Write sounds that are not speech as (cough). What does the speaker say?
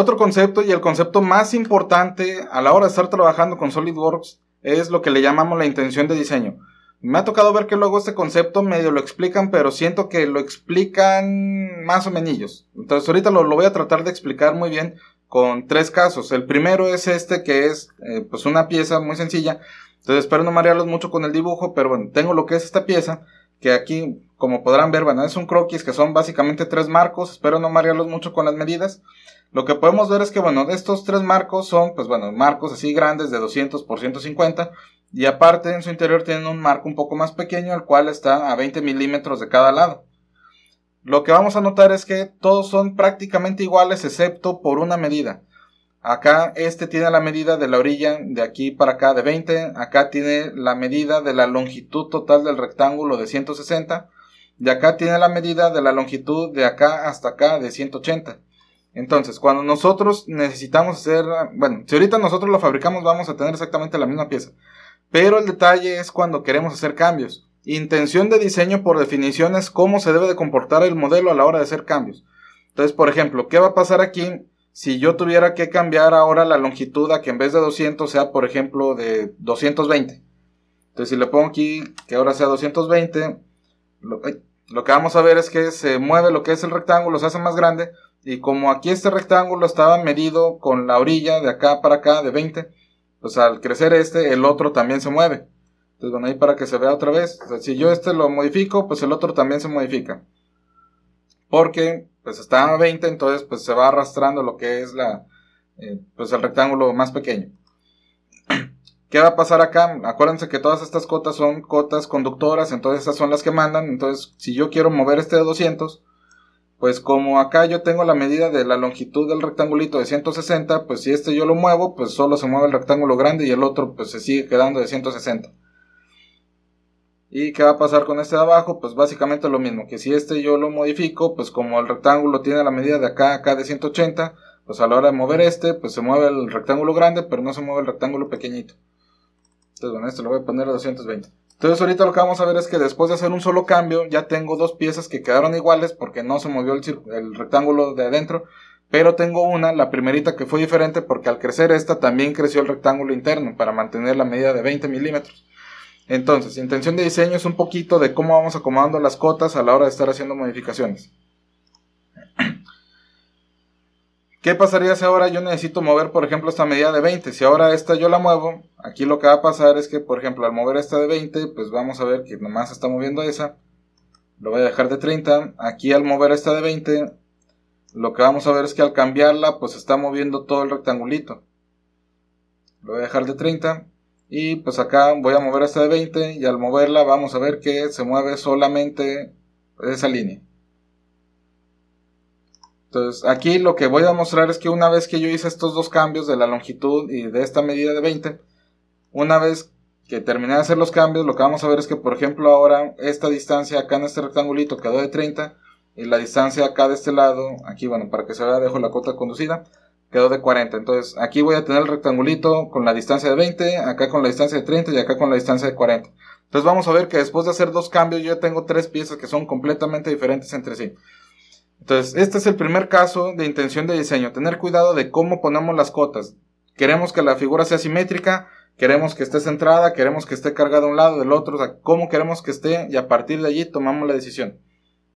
Otro concepto y el concepto más importante a la hora de estar trabajando con SolidWorks es lo que le llamamos la intención de diseño. Me ha tocado ver que luego este concepto medio lo explican, pero siento que lo explican más o menos. Entonces ahorita lo, voy a tratar de explicar muy bien con tres casos. El primero es este que es eh, pues una pieza muy sencilla. Entonces espero no marearlos mucho con el dibujo, pero bueno, tengo lo que es esta pieza, que aquí como podrán ver, bueno, es un croquis que son básicamente tres marcos. Espero no marearlos mucho con las medidas. Lo que podemos ver es que, bueno, estos tres marcos son, pues bueno, marcos así grandes de 200 por 150 y aparte en su interior tienen un marco un poco más pequeño, el cual está a 20 milímetros de cada lado. Lo que vamos a notar es que todos son prácticamente iguales excepto por una medida. Acá este tiene la medida de la orilla de aquí para acá de 20, acá tiene la medida de la longitud total del rectángulo de 160 y acá tiene la medida de la longitud de acá hasta acá de 180. Entonces, cuando nosotros necesitamos hacer, bueno, si ahorita nosotros lo fabricamos vamos a tener exactamente la misma pieza, pero el detalle es cuando queremos hacer cambios. Intención de diseño por definición es cómo se debe de comportar el modelo a la hora de hacer cambios. Entonces, por ejemplo, ¿qué va a pasar aquí si yo tuviera que cambiar ahora la longitud a que en vez de 200 sea, por ejemplo, de 220? Entonces, si le pongo aquí que ahora sea 220, lo, eh, lo que vamos a ver es que se mueve lo que es el rectángulo, se hace más grande, y como aquí este rectángulo estaba medido con la orilla de acá para acá de 20, pues al crecer este, el otro también se mueve. Entonces, bueno, ahí para que se vea otra vez. si yo este lo modifico, pues el otro también se modifica. Porque, pues está a 20, entonces pues se va arrastrando lo que es la, eh, pues el rectángulo más pequeño. (clears throat) ¿Qué va a pasar acá? Acuérdense que todas estas cotas son cotas conductoras, entonces esas son las que mandan. Entonces, si yo quiero mover este de 200, pues como acá yo tengo la medida de la longitud del rectángulo de 160, pues si este yo lo muevo, pues solo se mueve el rectángulo grande y el otro pues se sigue quedando de 160. ¿Y qué va a pasar con este de abajo? Pues básicamente lo mismo, que si este yo lo modifico, pues como el rectángulo tiene la medida de acá acá de 180, pues a la hora de mover este, pues se mueve el rectángulo grande, pero no se mueve el rectángulo pequeñito. Entonces, bueno, este lo voy a poner a 220. Entonces ahorita lo que vamos a ver es que después de hacer un solo cambio ya tengo dos piezas que quedaron iguales porque no se movió el, rectángulo de adentro, pero tengo una, la primerita que fue diferente porque al crecer esta también creció el rectángulo interno para mantener la medida de 20 milímetros. Entonces, intención de diseño es un poquito de cómo vamos acomodando las cotas a la hora de estar haciendo modificaciones. ¿Qué pasaría si ahora yo necesito mover, por ejemplo, esta medida de 20? Si ahora esta yo la muevo, aquí lo que va a pasar es que, por ejemplo, al mover esta de 20, pues vamos a ver que nomás está moviendo esa. Lo voy a dejar de 30. Aquí al mover esta de 20, lo que vamos a ver es que al cambiarla, pues está moviendo todo el rectangulito. Lo voy a dejar de 30. Y pues acá voy a mover esta de 20 y al moverla vamos a ver que se mueve solamente esa línea. Entonces, aquí lo que voy a mostrar es que una vez que yo hice estos dos cambios de la longitud y de esta medida de 20, una vez que terminé de hacer los cambios, lo que vamos a ver es que, por ejemplo, ahora esta distancia acá en este rectangulito quedó de 30 y la distancia acá de este lado, aquí, bueno, para que se vea, dejo la cota conducida, quedó de 40. Entonces, aquí voy a tener el rectangulito con la distancia de 20, acá con la distancia de 30 y acá con la distancia de 40. Entonces, vamos a ver que después de hacer dos cambios, yo tengo tres piezas que son completamente diferentes entre sí. Entonces, este es el primer caso de intención de diseño, tener cuidado de cómo ponemos las cotas. Queremos que la figura sea simétrica, queremos que esté centrada, queremos que esté cargada de un lado del otro, o sea, cómo queremos que esté y a partir de allí tomamos la decisión.